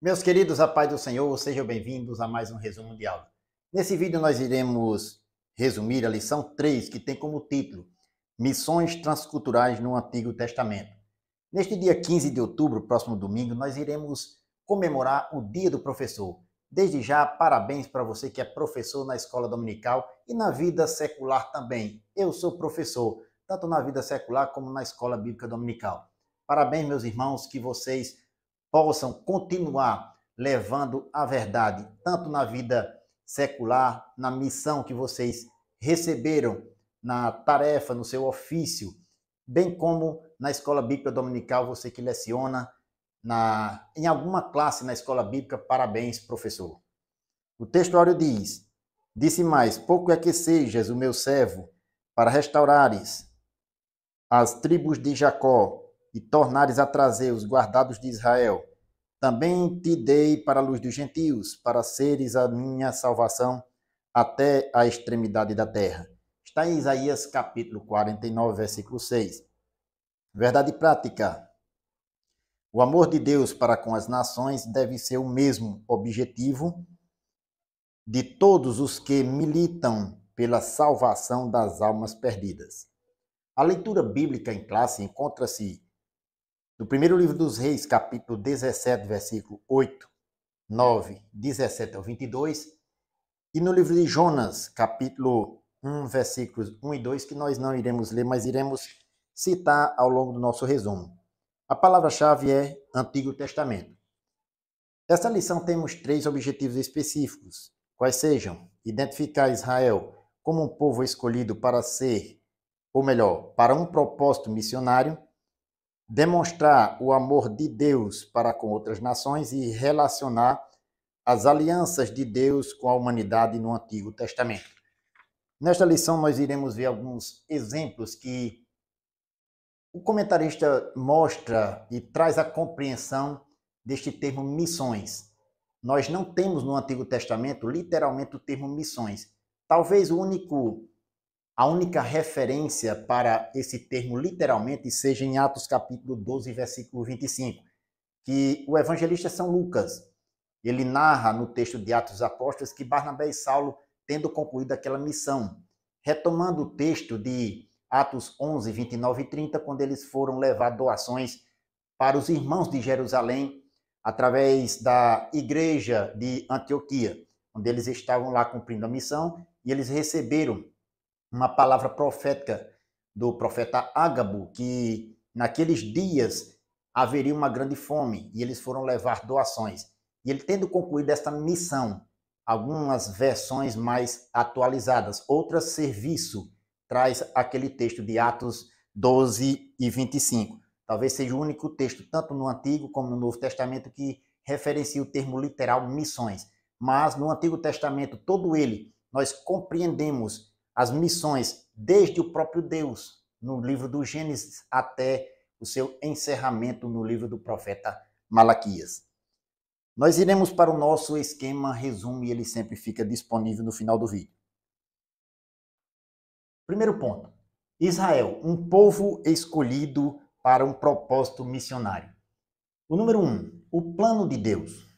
Meus queridos, a paz do Senhor, sejam bem-vindos a mais um resumo de aula. Nesse vídeo nós iremos resumir a lição 3, que tem como título Missões transculturais no Antigo Testamento. Neste dia 15 de outubro, próximo domingo, nós iremos comemorar o Dia do Professor. Desde já, parabéns para você que é professor na escola dominical e na vida secular também. Eu sou professor, tanto na vida secular como na escola bíblica dominical. Parabéns, meus irmãos, que vocês possam continuar levando a verdade, tanto na vida secular, na missão que vocês receberam, na tarefa, no seu ofício, bem como na escola bíblica dominical, você que leciona na, em alguma classe na escola bíblica, parabéns, professor. O textuário diz: Disse mais: Pouco é que sejas o meu servo para restaurares as tribos de Jacó e tornares a trazer os guardados de Israel. Também te dei para a luz dos gentios, para seres a minha salvação até a extremidade da terra. Está em Isaías capítulo 49, versículo 6. Verdade prática. O amor de Deus para com as nações deve ser o mesmo objetivo de todos os que militam pela salvação das almas perdidas. A leitura bíblica em classe encontra-se no primeiro livro dos Reis, capítulo 17, versículo 8, 9, 17 ao 22, e no livro de Jonas, capítulo 1, versículos 1 e 2, que nós não iremos ler, mas iremos citar ao longo do nosso resumo. A palavra-chave é Antigo Testamento. Nesta lição temos três objetivos específicos, quais sejam identificar Israel como um povo escolhido para ser, ou melhor, para um propósito missionário, demonstrar o amor de Deus para com outras nações e relacionar as alianças de Deus com a humanidade no Antigo Testamento. Nesta lição, nós iremos ver alguns exemplos que o comentarista mostra e traz a compreensão deste termo missões. Nós não temos no Antigo Testamento literalmente o termo missões. Talvez o único a única referência para esse termo literalmente seja em Atos capítulo 12, versículo 25, que o evangelista São Lucas, ele narra no texto de Atos Apóstolos que Barnabé e Saulo, tendo concluído aquela missão, retomando o texto de Atos 11, 29 e 30, quando eles foram levar doações para os irmãos de Jerusalém, através da igreja de Antioquia, onde eles estavam lá cumprindo a missão, e eles receberam uma palavra profética do profeta Ágabo, que naqueles dias haveria uma grande fome e eles foram levar doações. E ele, tendo concluído esta missão, algumas versões mais atualizadas, outras serviço, traz aquele texto de Atos 12 e 25. Talvez seja o único texto, tanto no Antigo como no Novo Testamento, que referencia o termo literal missões. Mas no Antigo Testamento, todo ele, nós compreendemos as missões desde o próprio Deus, no livro do Gênesis, até o seu encerramento no livro do profeta Malaquias. Nós iremos para o nosso esquema resumo e ele sempre fica disponível no final do vídeo. Primeiro ponto: Israel, um povo escolhido para um propósito missionário. O número um, o plano de Deus.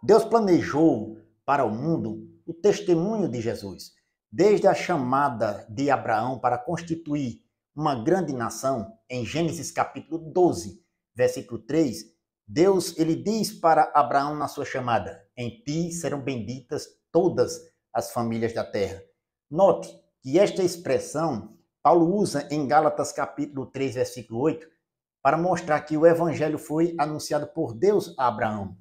Deus planejou para o mundo o testemunho de Jesus, Desde a chamada de Abraão para constituir uma grande nação, em Gênesis capítulo 12, versículo 3, Deus ele diz para Abraão na sua chamada: Em ti serão benditas todas as famílias da terra. Note que esta expressão Paulo usa em Gálatas capítulo 3, versículo 8, para mostrar que o evangelho foi anunciado por Deus a Abraão.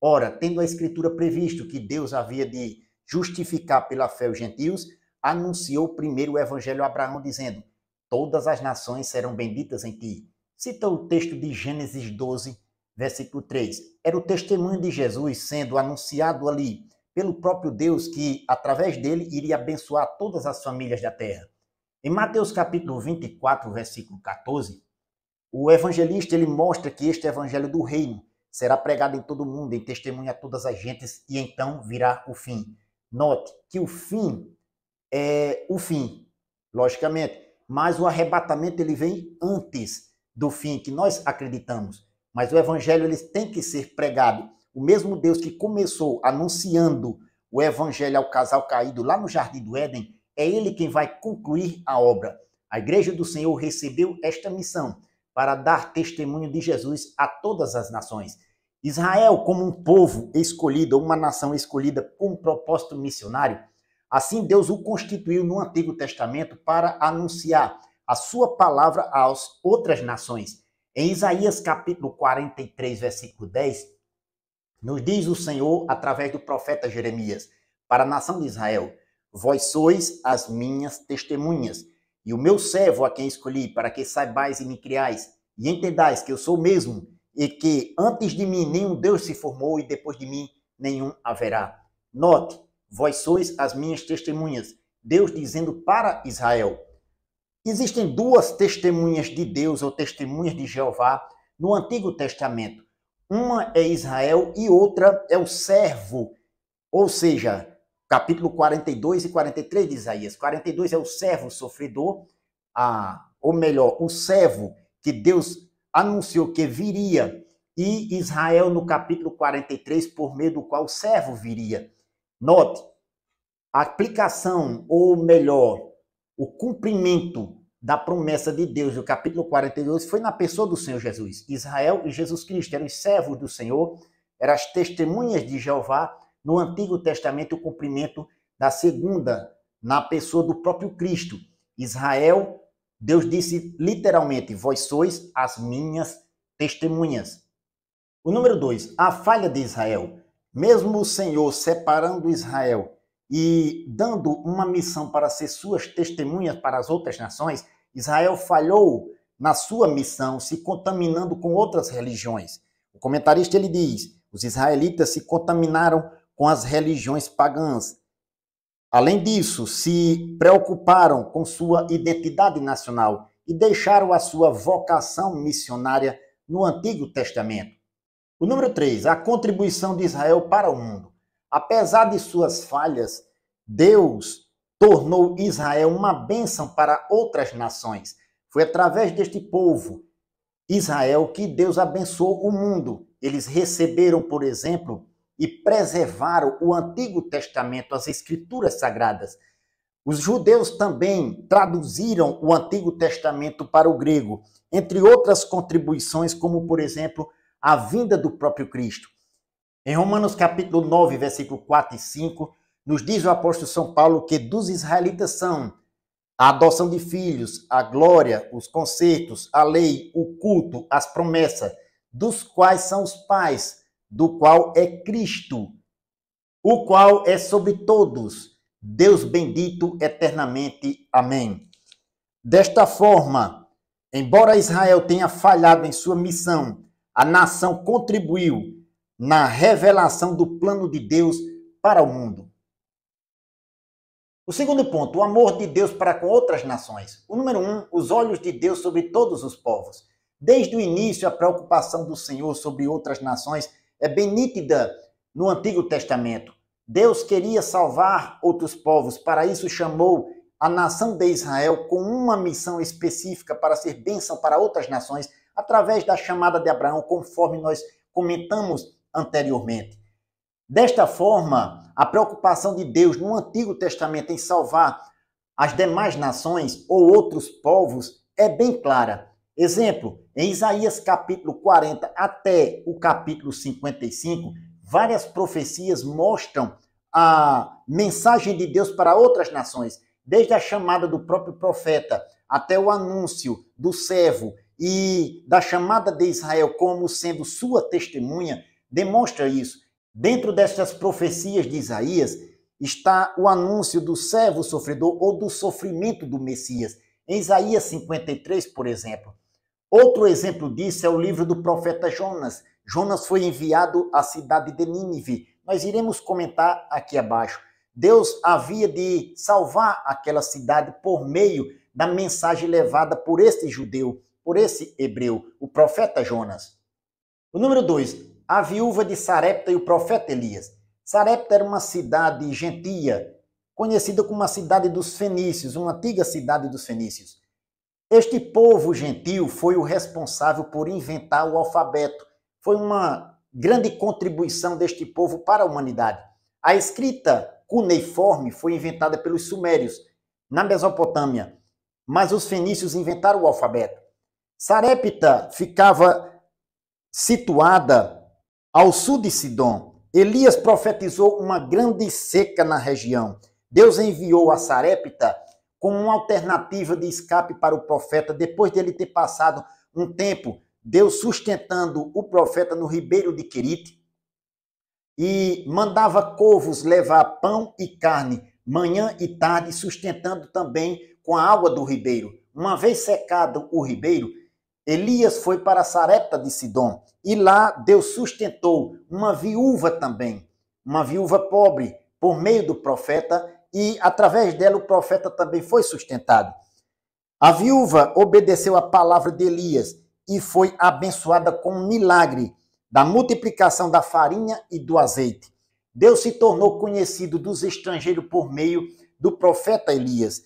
Ora, tendo a escritura previsto que Deus havia de justificar pela fé os gentios, anunciou primeiro o evangelho a Abraão, dizendo: Todas as nações serão benditas em ti. Cita o texto de Gênesis 12, versículo 3. Era o testemunho de Jesus sendo anunciado ali pelo próprio Deus que, através dele, iria abençoar todas as famílias da terra. Em Mateus capítulo 24, versículo 14, o evangelista ele mostra que este evangelho do reino será pregado em todo o mundo, em testemunho a todas as gentes, e então virá o fim. Note que o fim é o fim, logicamente, mas o arrebatamento ele vem antes do fim que nós acreditamos. Mas o evangelho ele tem que ser pregado. O mesmo Deus que começou anunciando o evangelho ao casal caído lá no jardim do Éden, é ele quem vai concluir a obra. A igreja do Senhor recebeu esta missão para dar testemunho de Jesus a todas as nações. Israel, como um povo escolhido, uma nação escolhida com um propósito missionário, assim Deus o constituiu no Antigo Testamento para anunciar a sua palavra às outras nações. Em Isaías capítulo 43, versículo 10, nos diz o Senhor através do profeta Jeremias: Para a nação de Israel, vós sois as minhas testemunhas, e o meu servo a quem escolhi, para que saibais e me criais, e entendais que eu sou mesmo e que antes de mim nenhum Deus se formou e depois de mim nenhum haverá. Note, vós sois as minhas testemunhas. Deus dizendo para Israel. Existem duas testemunhas de Deus ou testemunhas de Jeová no Antigo Testamento. Uma é Israel e outra é o servo, ou seja, capítulo 42 e 43 de Isaías. 42 é o servo sofredor, a, ou melhor, o servo que Deus anunciou que viria, e Israel no capítulo 43, por meio do qual o servo viria. Note, a aplicação, ou melhor, o cumprimento da promessa de Deus no capítulo 42 foi na pessoa do Senhor Jesus. Israel e Jesus Cristo eram os servos do Senhor, eram as testemunhas de Jeová. No Antigo Testamento, o cumprimento da segunda, na pessoa do próprio Cristo. Israel Deus disse literalmente: Vós sois as minhas testemunhas. O número dois, a falha de Israel. Mesmo o Senhor separando Israel e dando uma missão para ser suas testemunhas para as outras nações, Israel falhou na sua missão, se contaminando com outras religiões. O comentarista ele diz: os israelitas se contaminaram com as religiões pagãs. Além disso, se preocuparam com sua identidade nacional e deixaram a sua vocação missionária no Antigo Testamento. O número 3, a contribuição de Israel para o mundo. Apesar de suas falhas, Deus tornou Israel uma bênção para outras nações. Foi através deste povo, Israel, que Deus abençoou o mundo. Eles receberam, por exemplo, e preservaram o Antigo Testamento, as Escrituras Sagradas. Os judeus também traduziram o Antigo Testamento para o grego, entre outras contribuições, como, por exemplo, a vinda do próprio Cristo. Em Romanos capítulo 9, versículo 4 e 5, nos diz o apóstolo São Paulo que dos israelitas são a adoção de filhos, a glória, os conceitos, a lei, o culto, as promessas, dos quais são os pais, do qual é Cristo, o qual é sobre todos, Deus bendito eternamente. Amém. Desta forma, embora Israel tenha falhado em sua missão, a nação contribuiu na revelação do plano de Deus para o mundo. O segundo ponto, o amor de Deus para com outras nações. O número um, os olhos de Deus sobre todos os povos. Desde o início, a preocupação do Senhor sobre outras nações é bem nítida no Antigo Testamento. Deus queria salvar outros povos, para isso chamou a nação de Israel com uma missão específica para ser bênção para outras nações, através da chamada de Abraão, conforme nós comentamos anteriormente. Desta forma, a preocupação de Deus no Antigo Testamento em salvar as demais nações ou outros povos é bem clara. Exemplo, em Isaías capítulo 40 até o capítulo 55, várias profecias mostram a mensagem de Deus para outras nações, desde a chamada do próprio profeta até o anúncio do servo e da chamada de Israel como sendo sua testemunha, demonstra isso. Dentro destas profecias de Isaías está o anúncio do servo sofredor ou do sofrimento do Messias. Em Isaías 53, por exemplo, Outro exemplo disso é o livro do profeta Jonas. Jonas foi enviado à cidade de Nínive. Nós iremos comentar aqui abaixo. Deus havia de salvar aquela cidade por meio da mensagem levada por este judeu, por esse hebreu, o profeta Jonas. O número dois, a viúva de Sarepta e o profeta Elias. Sarepta era uma cidade gentia, conhecida como a cidade dos fenícios, uma antiga cidade dos fenícios. Este povo gentil foi o responsável por inventar o alfabeto. Foi uma grande contribuição deste povo para a humanidade. A escrita cuneiforme foi inventada pelos sumérios na Mesopotâmia, mas os fenícios inventaram o alfabeto. Sarepta ficava situada ao sul de Sidom. Elias profetizou uma grande seca na região. Deus enviou a Sarepta como uma alternativa de escape para o profeta, depois dele ter passado um tempo, Deus sustentando o profeta no ribeiro de Querite, e mandava corvos levar pão e carne, manhã e tarde, sustentando também com a água do ribeiro. Uma vez secado o ribeiro, Elias foi para Sarepta de Sidom, e lá Deus sustentou uma viúva também, uma viúva pobre, por meio do profeta, e através dela o profeta também foi sustentado. A viúva obedeceu à palavra de Elias e foi abençoada com um milagre da multiplicação da farinha e do azeite. Deus se tornou conhecido dos estrangeiros por meio do profeta Elias.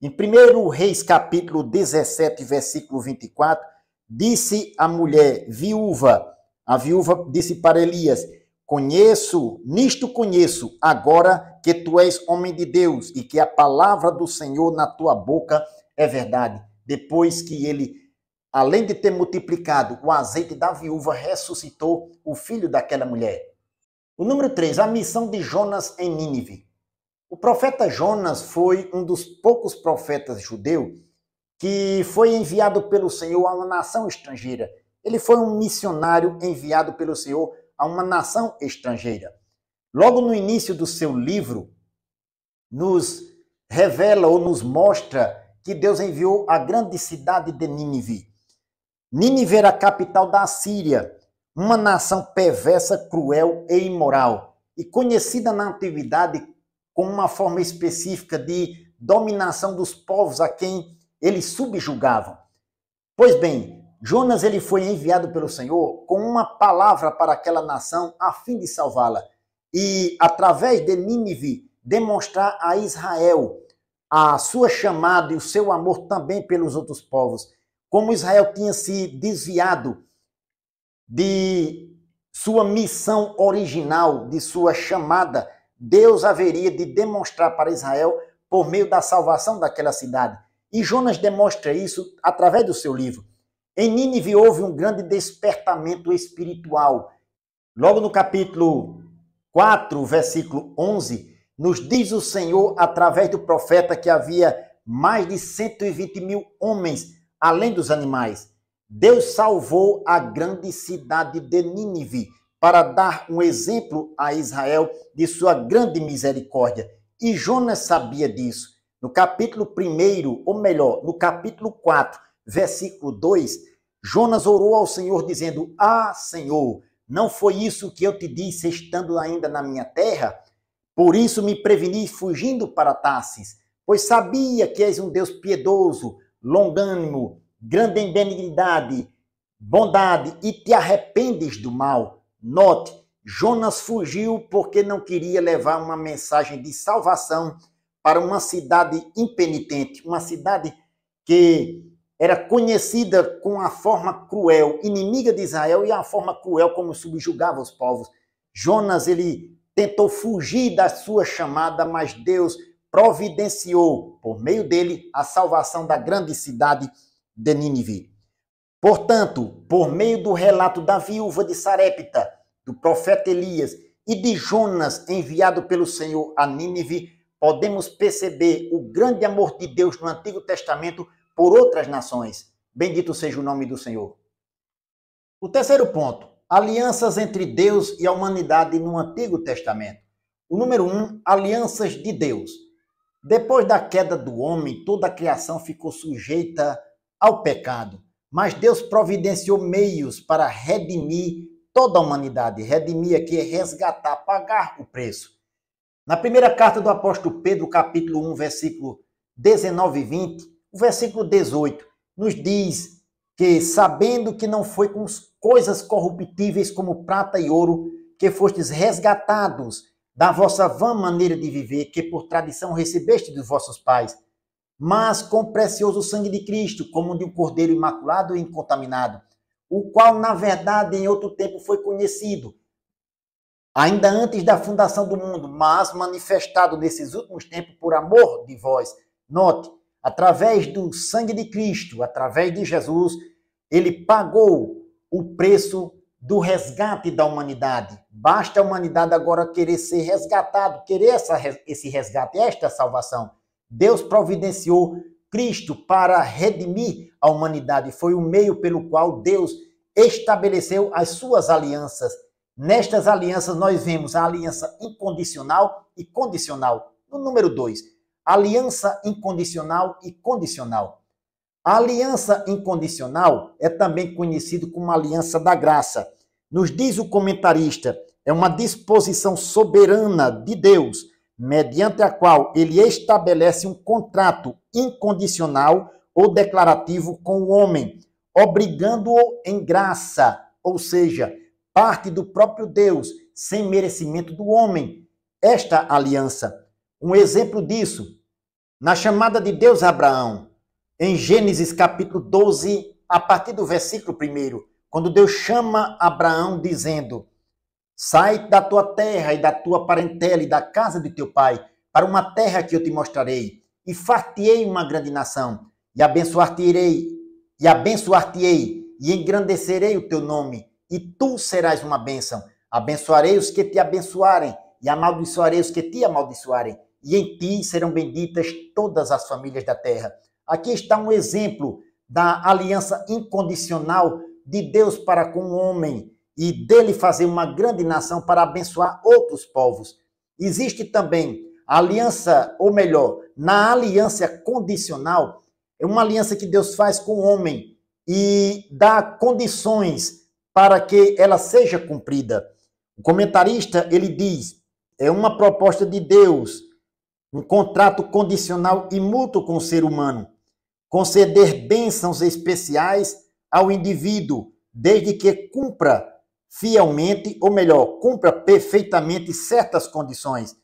Em 1 Reis, capítulo 17, versículo 24, disse a mulher viúva, a viúva disse para Elias: Conheço, nisto conheço, agora que tu és homem de Deus e que a palavra do Senhor na tua boca é verdade. Depois que ele, além de ter multiplicado o azeite da viúva, ressuscitou o filho daquela mulher. O número 3, a missão de Jonas em Nínive. O profeta Jonas foi um dos poucos profetas judeu que foi enviado pelo Senhor a uma nação estrangeira. Ele foi um missionário enviado pelo Senhor a uma nação estrangeira. Logo no início do seu livro, nos revela ou nos mostra que Deus enviou a grande cidade de Nínive. Nínive era a capital da Síria, uma nação perversa, cruel e imoral, e conhecida na antiguidade como uma forma específica de dominação dos povos a quem eles subjugavam. Pois bem, Jonas ele foi enviado pelo Senhor com uma palavra para aquela nação a fim de salvá-la e através de Nínive demonstrar a Israel a sua chamada e o seu amor também pelos outros povos. Como Israel tinha se desviado de sua missão original, de sua chamada, Deus haveria de demonstrar para Israel por meio da salvação daquela cidade. E Jonas demonstra isso através do seu livro. Em Nínive houve um grande despertamento espiritual. Logo no capítulo 4, versículo 11, nos diz o Senhor, através do profeta, que havia mais de 120 mil homens, além dos animais. Deus salvou a grande cidade de Nínive para dar um exemplo a Israel de sua grande misericórdia. E Jonas sabia disso. No capítulo 1, ou melhor, no capítulo 4, versículo 2, Jonas orou ao Senhor dizendo: Ah, Senhor, não foi isso que eu te disse estando ainda na minha terra? Por isso me preveni fugindo para Tarsis, pois sabia que és um Deus piedoso, longânimo, grande em benignidade, bondade e te arrependes do mal. Note, Jonas fugiu porque não queria levar uma mensagem de salvação para uma cidade impenitente, uma cidade que era conhecida com a forma cruel, inimiga de Israel e a forma cruel como subjugava os povos. Jonas, ele tentou fugir da sua chamada, mas Deus providenciou, por meio dele, a salvação da grande cidade de Nínive. Portanto, por meio do relato da viúva de Sarepta, do profeta Elias e de Jonas, enviado pelo Senhor a Nínive, podemos perceber o grande amor de Deus no Antigo Testamento por outras nações. Bendito seja o nome do Senhor. O terceiro ponto, alianças entre Deus e a humanidade no Antigo Testamento. O número um, alianças de Deus. Depois da queda do homem, toda a criação ficou sujeita ao pecado. Mas Deus providenciou meios para redimir toda a humanidade. Redimir aqui é resgatar, pagar o preço. Na primeira carta do apóstolo Pedro, capítulo 1, versículo 19 e 20, o versículo 18 nos diz que, sabendo que não foi com coisas corruptíveis como prata e ouro, que fostes resgatados da vossa vã maneira de viver, que por tradição recebeste dos vossos pais, mas com o precioso sangue de Cristo, como de um cordeiro imaculado e incontaminado, o qual, na verdade, em outro tempo foi conhecido, ainda antes da fundação do mundo, mas manifestado nesses últimos tempos por amor de vós. Note, Através do sangue de Cristo, através de Jesus, ele pagou o preço do resgate da humanidade. Basta a humanidade agora querer ser resgatado, querer essa, esse resgate, esta salvação. Deus providenciou Cristo para redimir a humanidade. Foi o meio pelo qual Deus estabeleceu as suas alianças. Nestas alianças, nós vemos a aliança incondicional e condicional. No número 2, aliança incondicional e condicional. A aliança incondicional é também conhecido como aliança da graça. Nos diz o comentarista, é uma disposição soberana de Deus, mediante a qual ele estabelece um contrato incondicional ou declarativo com o homem, obrigando-o em graça, ou seja, parte do próprio Deus, sem merecimento do homem. Esta aliança um exemplo disso, na chamada de Deus a Abraão, em Gênesis capítulo 12, a partir do versículo 1, quando Deus chama Abraão dizendo: Sai da tua terra e da tua parentela e da casa de teu pai para uma terra que eu te mostrarei, e fartei uma grande nação, e abençoar te ei e abençoar-te-ei, e engrandecerei o teu nome, e tu serás uma bênção. Abençoarei os que te abençoarem, e amaldiçoarei os que te amaldiçoarem e em ti serão benditas todas as famílias da terra. Aqui está um exemplo da aliança incondicional de Deus para com o homem e dele fazer uma grande nação para abençoar outros povos. Existe também a aliança, ou melhor, na aliança condicional, é uma aliança que Deus faz com o homem e dá condições para que ela seja cumprida. O comentarista, ele diz, é uma proposta de Deus um contrato condicional e mútuo com o ser humano, conceder bênçãos especiais ao indivíduo, desde que cumpra fielmente, ou melhor, cumpra perfeitamente certas condições.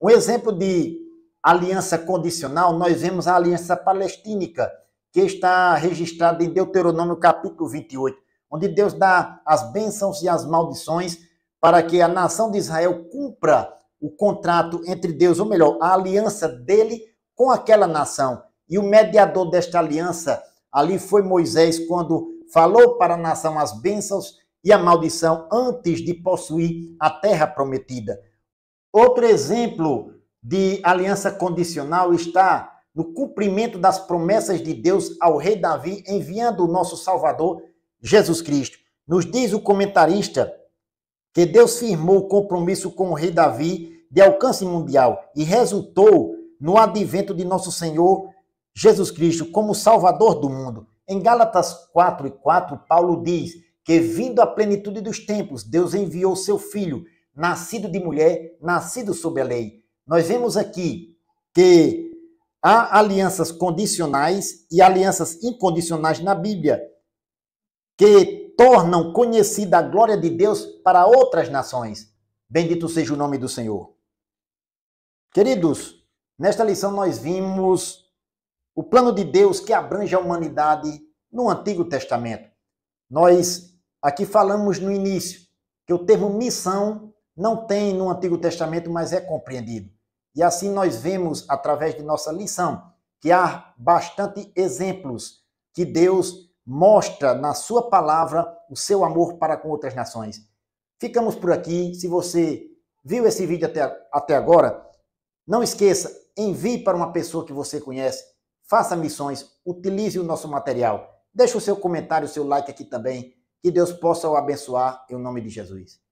Um exemplo de aliança condicional, nós vemos a aliança palestínica, que está registrada em Deuteronômio capítulo 28, onde Deus dá as bênçãos e as maldições para que a nação de Israel cumpra o contrato entre Deus, ou melhor, a aliança dele com aquela nação. E o mediador desta aliança ali foi Moisés, quando falou para a nação as bênçãos e a maldição antes de possuir a terra prometida. Outro exemplo de aliança condicional está no cumprimento das promessas de Deus ao rei Davi, enviando o nosso Salvador Jesus Cristo. Nos diz o comentarista que Deus firmou o compromisso com o rei Davi de alcance mundial e resultou no advento de nosso Senhor Jesus Cristo como Salvador do mundo. Em Gálatas 4 e 4, Paulo diz que, vindo à plenitude dos tempos, Deus enviou seu filho, nascido de mulher, nascido sob a lei. Nós vemos aqui que há alianças condicionais e alianças incondicionais na Bíblia, que tornam conhecida a glória de Deus para outras nações. Bendito seja o nome do Senhor. Queridos, nesta lição nós vimos o plano de Deus que abrange a humanidade no Antigo Testamento. Nós aqui falamos no início que o termo missão não tem no Antigo Testamento, mas é compreendido. E assim nós vemos através de nossa lição que há bastante exemplos que Deus mostra na sua palavra o seu amor para com outras nações. Ficamos por aqui. Se você viu esse vídeo até, até agora, não esqueça, envie para uma pessoa que você conhece, faça missões, utilize o nosso material. Deixe o seu comentário, o seu like aqui também. Que Deus possa o abençoar em nome de Jesus.